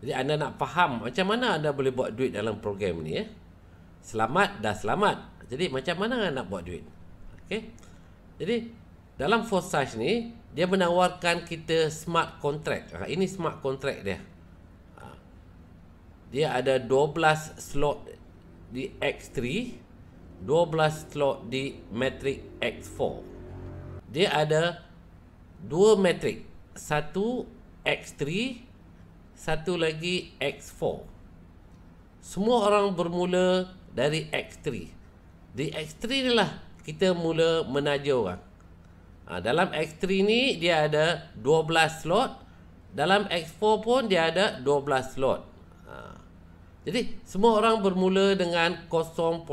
Jadi anda nak faham macam mana anda boleh buat duit dalam program ni eh? Selamat dah selamat Jadi macam mana anda nak buat duit okay? Jadi dalam Forsage ni Dia menawarkan kita smart contract ha, Ini smart contract dia ha, Dia ada 12 slot di X3 12 slot di Matrix X4 Dia ada dua matrix, Satu X3 satu lagi X4. Semua orang bermula dari X3. Di X3 ni lah kita mula menaja orang. Ha, dalam X3 ni dia ada 12 slot. Dalam X4 pun dia ada 12 slot. Ha. Jadi semua orang bermula dengan 0.05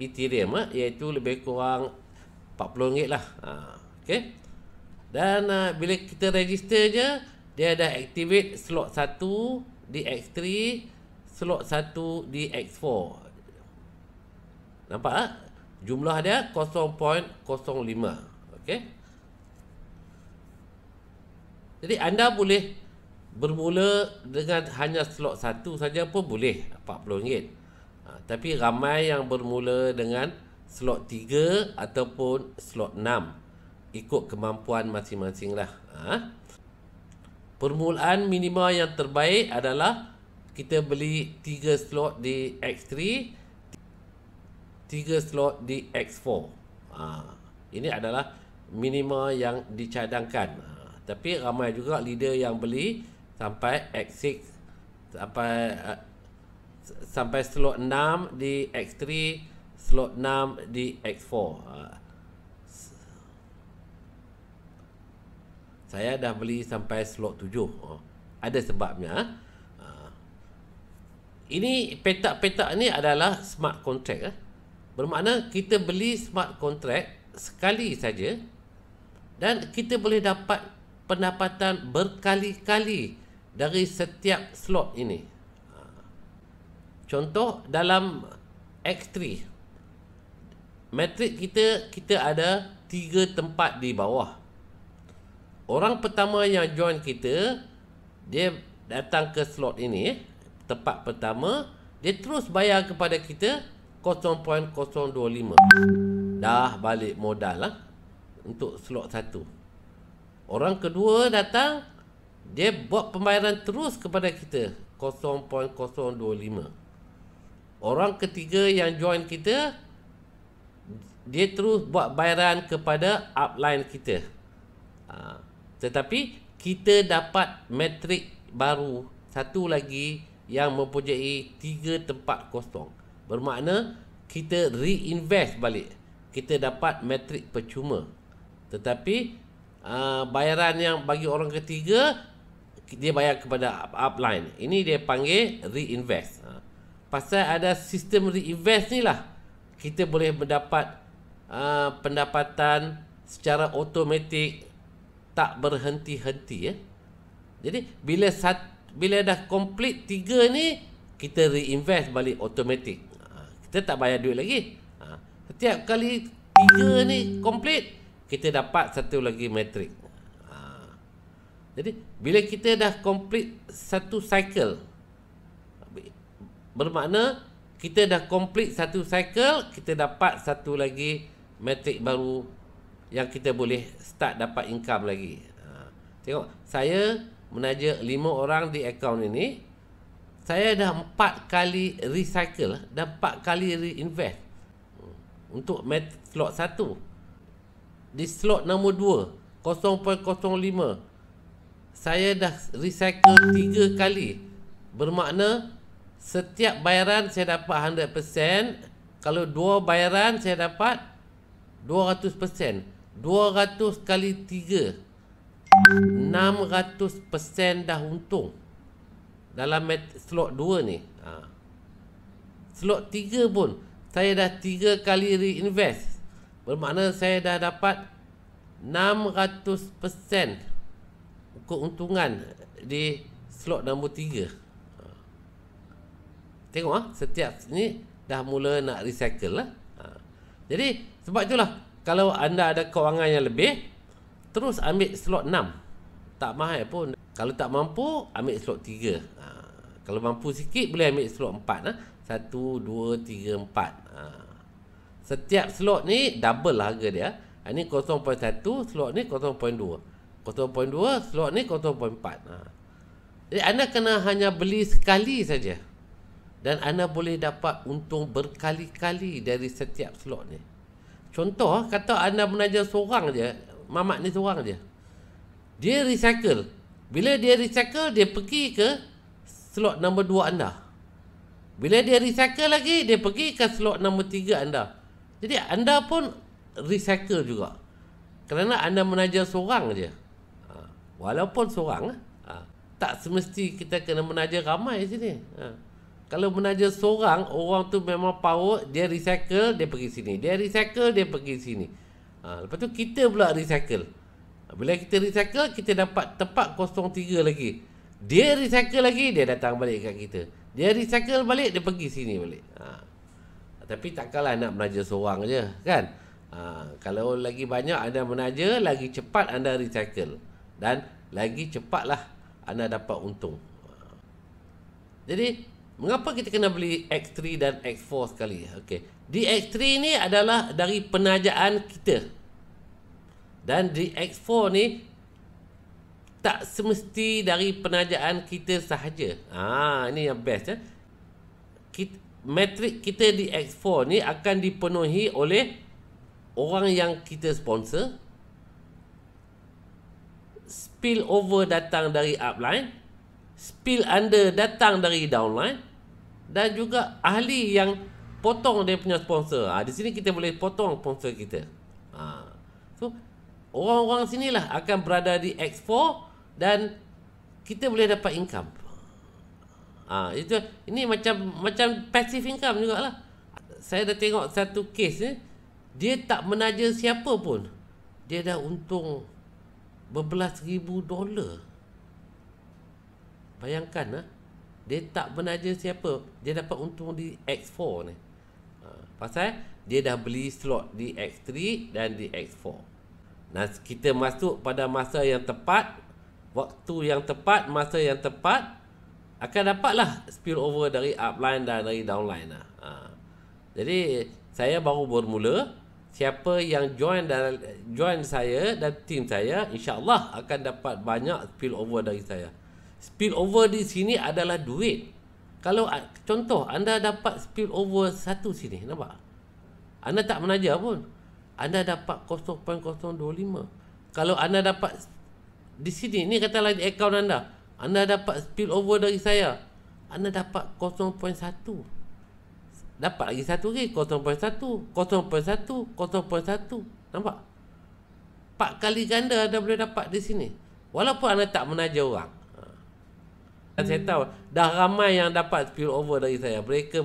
Ethereum eh, iaitu lebih kurang RM40 lah. Ha, okay. Dan uh, bila kita register je, dia ada activate slot 1 x 3 slot 1 x 4 nampak tak? jumlah dia 0.05 Okay. jadi anda boleh bermula dengan hanya slot 1 saja pun boleh RM40 ha, tapi ramai yang bermula dengan slot 3 ataupun slot 6 ikut kemampuan masing-masing lah ha? Permulaan minima yang terbaik adalah kita beli 3 slot di X3 3 slot di X4 ha, Ini adalah minima yang dicadangkan ha, Tapi ramai juga leader yang beli sampai X6 Sampai uh, sampai slot 6 di X3 Slot 6 di X4 ha, saya dah beli sampai slot tujuh oh, ada sebabnya ah. ini petak-petak ni adalah smart contract ah. bermakna kita beli smart contract sekali saja dan kita boleh dapat pendapatan berkali-kali dari setiap slot ini contoh dalam X3 metrik kita kita ada tiga tempat di bawah orang pertama yang join kita dia datang ke slot ini tempat pertama dia terus bayar kepada kita 0.025 dah balik modal lah untuk slot satu orang kedua datang dia buat pembayaran terus kepada kita 0.025 orang ketiga yang join kita dia terus buat bayaran kepada upline kita ah, tetapi kita dapat metrik baru satu lagi yang mempunyai tiga tempat kosong. Bermakna kita reinvest balik. Kita dapat metrik percuma. Tetapi ah, bayaran yang bagi orang ketiga dia bayar kepada upline. Ini dia panggil reinvest. Ah, pasal ada sistem reinvest ni lah kita boleh mendapat uh, pendapatan secara automatik tak berhenti-henti ya. Jadi bila sat, bila dah complete tiga ni kita reinvest balik automatik. Ha, kita tak bayar duit lagi. Ha, setiap kali tiga ni complete kita dapat satu lagi metrik. Ha. Jadi bila kita dah complete satu cycle bermakna kita dah complete satu cycle kita dapat satu lagi metric baru yang kita boleh start dapat income lagi. Ha. Tengok, saya menaja 5 orang di akaun ini. Saya dah 4 kali recycle, dah 4 kali reinvest untuk met slot 1. Di slot nombor 2, 0.05. Saya dah recycle 3 kali. Bermakna setiap bayaran saya dapat 100%, kalau dua bayaran saya dapat 200%. 200 kali 3 600% dah untung dalam slot 2 ni ha. slot 3 pun saya dah 3 kali reinvest bermakna saya dah dapat 600% keuntungan di slot nombor 3 ha. tengok ha. setiap ni dah mula nak recycle lah. Ha. jadi sebab itulah kalau anda ada kewangan yang lebih, terus ambil slot 6. Tak mahal pun. Kalau tak mampu, ambil slot 3. Ha. Kalau mampu sikit, boleh ambil slot 4. Ha. 1, 2, 3, 4. Ha. Setiap slot ni double lah harga dia. Ini ha, 0.1, slot ni 0.2. 0.2, slot ni 0.4. Ha. Jadi anda kena hanya beli sekali saja. Dan anda boleh dapat untung berkali-kali dari setiap slot ni. Contoh ah, kata anda menaja seorang je, mamak ni seorang je. Dia recycle. Bila dia recycle dia pergi ke slot nombor dua anda. Bila dia recycle lagi dia pergi ke slot nombor tiga anda. Jadi anda pun recycle juga. Kerana anda menaja seorang je. Ha, walaupun seorang, ha, tak semesti kita kena menaja ramai sini. Ha. Kalau menaja seorang, orang tu memang power, dia recycle, dia pergi sini. Dia recycle, dia pergi sini. Ha, lepas tu kita pula recycle. Bila kita recycle, kita dapat tempat kosong tiga lagi. Dia recycle lagi, dia datang balik kat kita. Dia recycle balik, dia pergi sini balik. Ha. Tapi takkanlah nak menaja seorang je, kan? Ha, kalau lagi banyak anda menaja, lagi cepat anda recycle. Dan lagi cepatlah anda dapat untung. Ha. Jadi Mengapa kita kena beli X3 dan X4 sekali? Okey. Di X3 ni adalah dari penajaan kita. Dan di X4 ni tak semesti dari penajaan kita sahaja. Ah, ini yang best eh. Kita, matrik kita di X4 ni akan dipenuhi oleh orang yang kita sponsor. Spill over datang dari upline, spill under datang dari downline dan juga ahli yang potong dia punya sponsor. Ha, di sini kita boleh potong sponsor kita. Ha. So, orang-orang sinilah akan berada di expo dan kita boleh dapat income. Ha, itu ini macam macam passive income jugalah. Saya dah tengok satu kes ni, eh, dia tak menaja siapa pun. Dia dah untung berbelas ribu dolar. Bayangkan lah. Ha? dia tak je siapa dia dapat untung di X4 ni ha, pasal dia dah beli slot di X3 dan di X4 Nah kita masuk pada masa yang tepat waktu yang tepat masa yang tepat akan dapatlah over dari upline dan dari downline lah. ha. jadi saya baru bermula siapa yang join dan join saya dan tim saya insyaallah akan dapat banyak spillover dari saya spill over di sini adalah duit. Kalau ah, contoh anda dapat spill over satu sini, nampak? Anda tak menaja pun. Anda dapat 0.025. Kalau anda dapat di sini, ni kata lagi akaun anda. Anda dapat spill over dari saya. Anda dapat 0.1. Dapat lagi satu lagi, 0.1, 0.1, 0.1. Nampak? 4 kali ganda anda boleh dapat di sini. Walaupun anda tak menaja orang. Kan hmm. saya tahu dah ramai yang dapat spill over dari saya mereka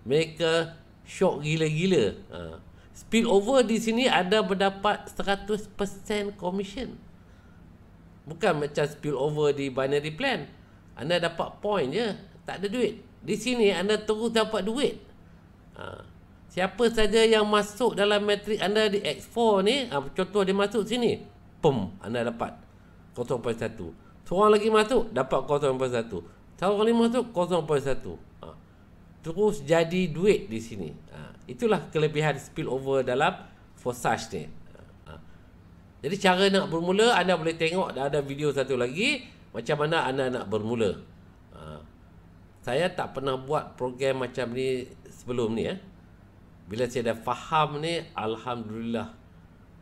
mereka shock gila-gila ha. spill over di sini ada berdapat 100% commission bukan macam spill over di binary plan anda dapat point je tak ada duit di sini anda terus dapat duit ha. siapa saja yang masuk dalam matrik anda di X4 ni ha, contoh dia masuk sini pum, anda dapat 0.1 Seorang lagi masuk dapat 0.1. Satu orang lima masuk 0.1. Ha. Terus jadi duit di sini. Ha. Itulah kelebihan spillover dalam Forsage ni. Ha. Jadi cara nak bermula anda boleh tengok dah ada video satu lagi macam mana anda nak bermula. Saya tak pernah buat program macam ni sebelum ni ya. Eh. Bila saya dah faham ni alhamdulillah.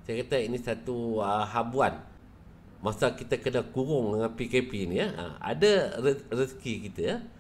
Saya kata ini satu uh, habuan masa kita kena kurung dengan PKP ni ya ada rezeki kita ya